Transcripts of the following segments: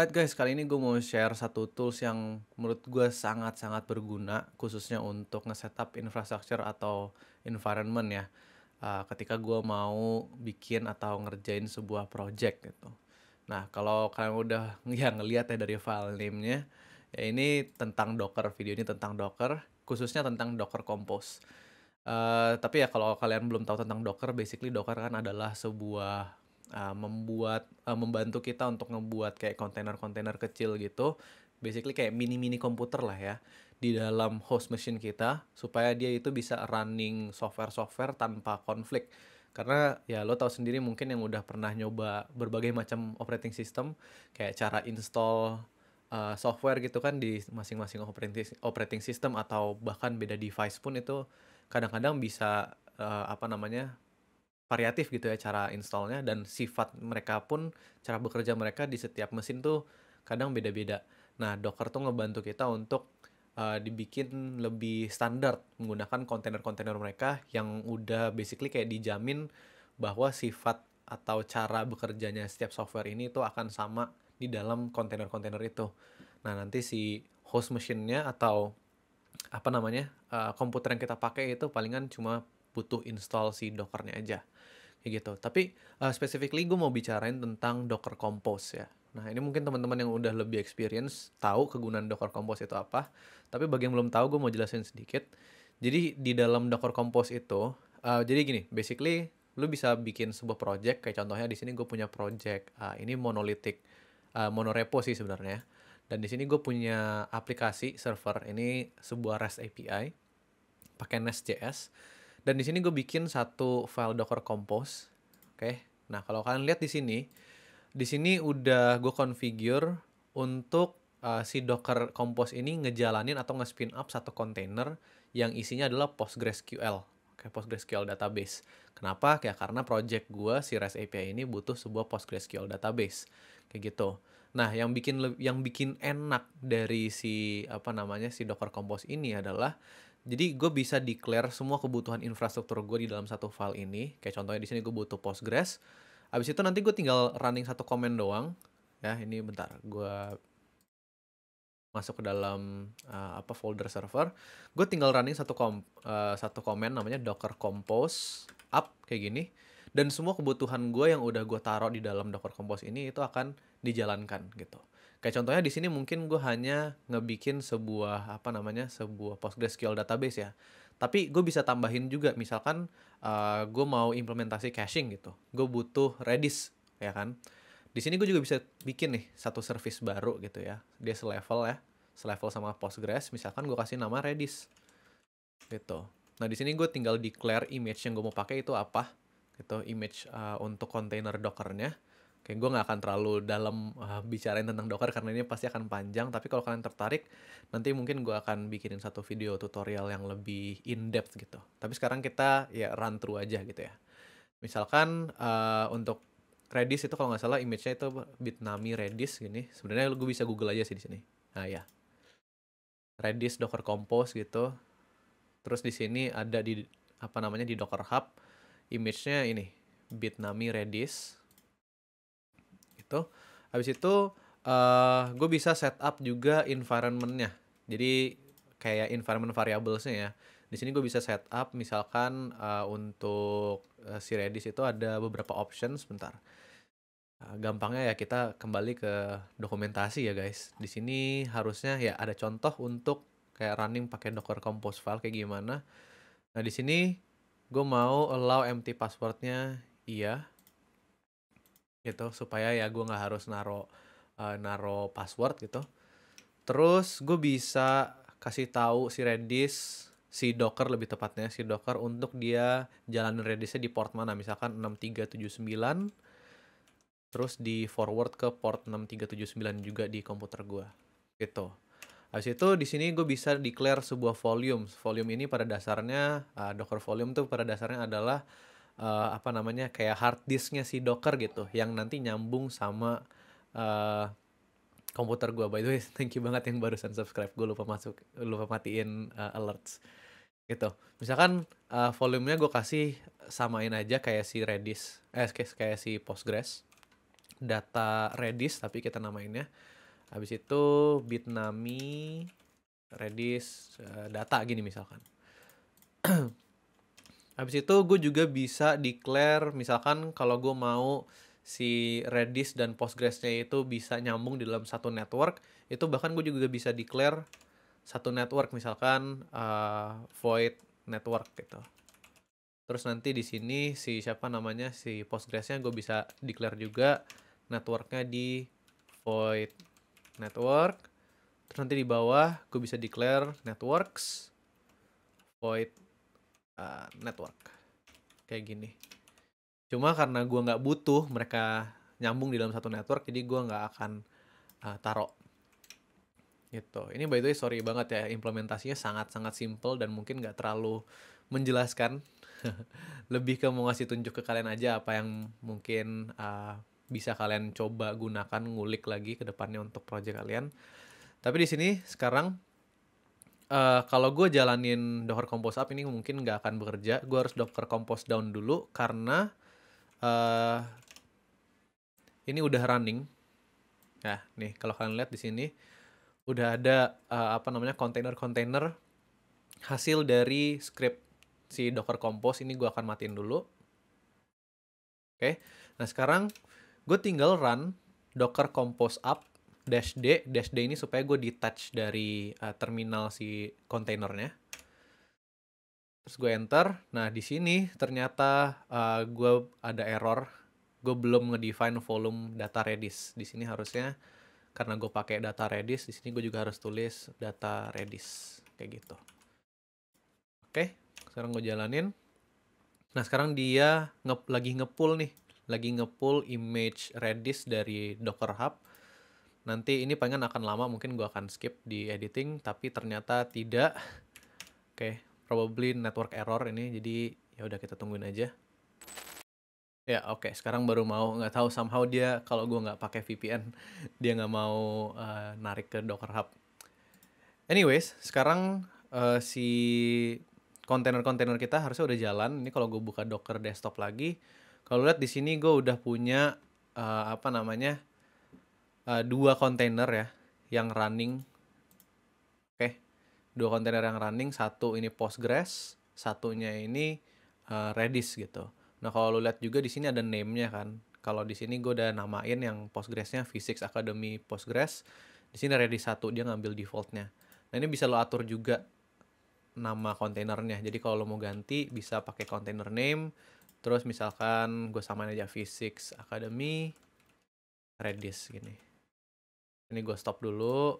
Alright eh, guys, kali ini gue mau share satu tools yang menurut gue sangat-sangat berguna khususnya untuk nge-setup infrastructure atau environment ya. Uh, ketika gue mau bikin atau ngerjain sebuah project gitu. Nah, kalau kalian udah ya ngelihat ya dari file name-nya, ya ini tentang Docker, video ini tentang Docker, khususnya tentang Docker Compose. Uh, tapi ya kalau kalian belum tahu tentang Docker, basically Docker kan adalah sebuah uh, membuat uh, membantu kita untuk ngebuat kayak kontainer-kontainer kecil gitu basically kayak mini-mini komputer lah ya di dalam host machine kita supaya dia itu bisa running software-software tanpa konflik karena ya lo tau sendiri mungkin yang udah pernah nyoba berbagai macam operating system kayak cara install uh, software gitu kan di masing-masing operating operating system atau bahkan beda device pun itu kadang-kadang bisa uh, apa namanya variatif gitu ya cara installnya dan sifat mereka pun cara bekerja mereka di setiap mesin tuh kadang beda-beda. Nah Docker tuh ngebantu kita untuk uh, dibikin lebih standar menggunakan kontainer-kontainer mereka yang udah basically kayak dijamin bahwa sifat atau cara bekerjanya setiap software ini itu akan sama di dalam kontainer-kontainer itu. Nah nanti si host machine-nya atau apa namanya uh, komputer yang kita pakai itu palingan cuma butuh install si Dockernya aja kayak gitu. Tapi uh, specifically gue mau bicarain tentang Docker Compose ya. Nah ini mungkin teman-teman yang udah lebih experience tahu kegunaan Docker Compose itu apa. Tapi bagi yang belum tahu gue mau jelasin sedikit. Jadi di dalam Docker Compose itu, uh, jadi gini, basically lu bisa bikin sebuah project. Kayak contohnya di sini gue punya project uh, ini monolitik, uh, monorepo sih sebenarnya. Dan di sini gue punya aplikasi server ini sebuah REST API pakai Nest.js dan di sini gue bikin satu file Docker Compose. Oke. Okay. Nah, kalau kalian lihat di sini, di sini udah gue configure untuk uh, si Docker Compose ini ngejalanin atau nge-spin up satu container yang isinya adalah PostgreSQL. Oke, okay, PostgreSQL database. Kenapa? Ya karena project gue si REST API ini butuh sebuah PostgreSQL database. Kayak gitu. Nah, yang bikin yang bikin enak dari si apa namanya si Docker Compose ini adalah jadi gue bisa declare semua kebutuhan infrastruktur gue di dalam satu file ini. Kayak contohnya di sini gue butuh Postgres. Abis itu nanti gue tinggal running satu command doang. Ya, ini bentar. Gue masuk ke dalam uh, apa folder server. Gue tinggal running satu kom uh, satu command namanya docker compose up kayak gini dan semua kebutuhan gue yang udah gue taruh di dalam dokter kompos ini itu akan dijalankan gitu kayak contohnya di sini mungkin gue hanya ngebikin sebuah apa namanya sebuah PostgreSQL database ya tapi gue bisa tambahin juga misalkan uh, eh, gue mau implementasi caching gitu gue butuh Redis ya kan di sini gue juga bisa bikin nih satu service baru gitu ya dia selevel ya selevel sama Postgres misalkan gue kasih nama Redis gitu nah di sini gue tinggal declare image yang gue mau pakai itu apa itu image uh, untuk container Dockernya. Oke, gue nggak akan terlalu dalam uh, bicarain tentang Docker karena ini pasti akan panjang. Tapi kalau kalian tertarik, nanti mungkin gue akan bikinin satu video tutorial yang lebih in depth gitu. Tapi sekarang kita ya run through aja gitu ya. Misalkan uh, untuk Redis itu kalau nggak salah image-nya itu Bitnami Redis gini. Sebenarnya gue bisa Google aja sih di sini. Nah ya, Redis Docker Compose gitu. Terus di sini ada di apa namanya di Docker Hub image-nya ini bitnami redis itu habis itu uh, eh, gue bisa setup juga environmentnya jadi kayak environment variablesnya ya di sini gue bisa setup misalkan uh, untuk uh, si redis itu ada beberapa options. sebentar uh, gampangnya ya kita kembali ke dokumentasi ya guys di sini harusnya ya ada contoh untuk kayak running pakai docker compose file kayak gimana nah di sini gue mau allow empty passwordnya iya gitu supaya ya gue nggak harus naro uh, naro password gitu terus gue bisa kasih tahu si Redis si Docker lebih tepatnya si Docker untuk dia jalan Redisnya di port mana misalkan 6379 terus di forward ke port 6379 juga di komputer gue gitu Habis itu di sini gue bisa declare sebuah volume. Volume ini pada dasarnya uh, Docker volume tuh pada dasarnya adalah uh, apa namanya kayak hard disknya si Docker gitu yang nanti nyambung sama uh, komputer gue. By the way, thank you banget yang barusan subscribe. Gue lupa masuk lupa matiin uh, alerts gitu. Misalkan uh, volumenya gue kasih samain aja kayak si Redis, eh kayak, si Postgres data Redis tapi kita namainnya habis itu bitnami redis eh, data gini misalkan habis itu gue juga bisa declare misalkan kalau gue mau si redis dan postgresnya itu bisa nyambung di dalam satu network itu bahkan gue juga bisa declare satu network misalkan uh, void network gitu terus nanti di sini si siapa namanya si postgresnya gue bisa declare juga networknya di void network terus nanti di bawah gue bisa declare networks void uh, network kayak gini cuma karena gue nggak butuh mereka nyambung di dalam satu network jadi gue nggak akan uh, taruh gitu ini by the way sorry banget ya implementasinya sangat sangat simple dan mungkin nggak terlalu menjelaskan lebih ke mau ngasih tunjuk ke kalian aja apa yang mungkin uh, bisa kalian coba gunakan ngulik lagi ke depannya untuk project kalian. Tapi di sini sekarang uh, kalau gue jalanin Docker Compose Up ini mungkin nggak akan bekerja. Gue harus Docker Compose Down dulu karena uh, ini udah running. ya nih kalau kalian lihat di sini udah ada uh, apa namanya container-container hasil dari script si Docker Compose ini gue akan matiin dulu. Oke, okay. nah sekarang gue tinggal run docker compose up dash d dash d ini supaya gue detach dari uh, terminal si kontainernya terus gue enter nah di sini ternyata uh, eh, gue ada error gue belum ngedefine volume data redis di sini harusnya karena gue pakai data redis di sini gue juga harus tulis data redis kayak gitu oke sekarang gue jalanin nah sekarang dia nge lagi ngepull nih lagi ngepull image Redis dari Docker Hub. Nanti ini pengen akan lama, mungkin gue akan skip di editing, tapi ternyata tidak. Oke, okay, probably network error ini, jadi ya udah kita tungguin aja. Ya oke, okay, sekarang baru mau nggak tahu somehow dia kalau gue nggak pakai VPN dia nggak mau uh, narik ke Docker Hub. Anyways, sekarang uh, si kontainer-kontainer kita harusnya udah jalan. Ini kalau gue buka Docker desktop lagi, kalau lihat di sini gue udah punya uh, apa namanya uh, dua kontainer ya yang running. Oke, okay. dua kontainer yang running, satu ini Postgres, satunya ini uh, Redis gitu. Nah kalau lo lihat juga di sini ada name-nya kan. Kalau di sini gue udah namain yang Postgresnya Physics Academy Postgres. Di sini Redis satu dia ngambil defaultnya. Nah ini bisa lo atur juga nama kontainernya. Jadi kalau lo mau ganti bisa pakai container name Terus misalkan gue samain aja physics academy Redis gini. Ini gue stop dulu.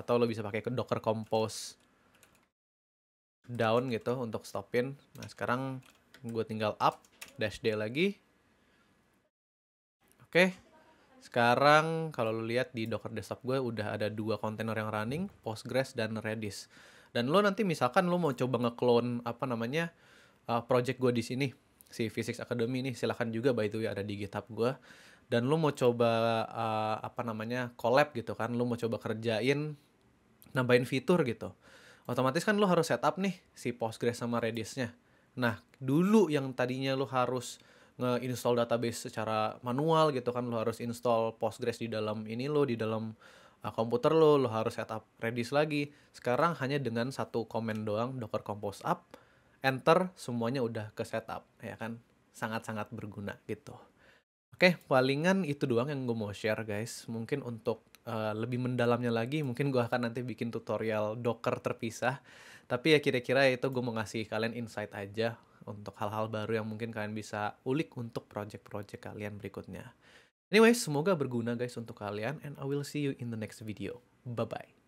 Atau lo bisa pakai ke docker compose down gitu untuk stopin. Nah sekarang gue tinggal up dash d lagi. Oke. Sekarang kalau lo lihat di Docker Desktop gue udah ada dua kontainer yang running, Postgres dan Redis. Dan lo nanti misalkan lo mau coba nge apa namanya, uh, project gue di sini si Physics Academy ini silahkan juga by the way ada di GitHub gue dan lu mau coba uh, apa namanya collab gitu kan lu mau coba kerjain nambahin fitur gitu otomatis kan lu harus setup nih si Postgres sama redisnya nah dulu yang tadinya lu harus nge-install database secara manual gitu kan lu harus install Postgres di dalam ini lo di dalam uh, komputer lo lu harus setup Redis lagi sekarang hanya dengan satu komen doang docker compose up enter semuanya udah ke setup ya kan sangat-sangat berguna gitu oke palingan itu doang yang gue mau share guys mungkin untuk uh, lebih mendalamnya lagi mungkin gue akan nanti bikin tutorial docker terpisah tapi ya kira-kira itu gue mau ngasih kalian insight aja untuk hal-hal baru yang mungkin kalian bisa ulik untuk project-project kalian berikutnya. Anyway, semoga berguna guys untuk kalian and I will see you in the next video. Bye-bye.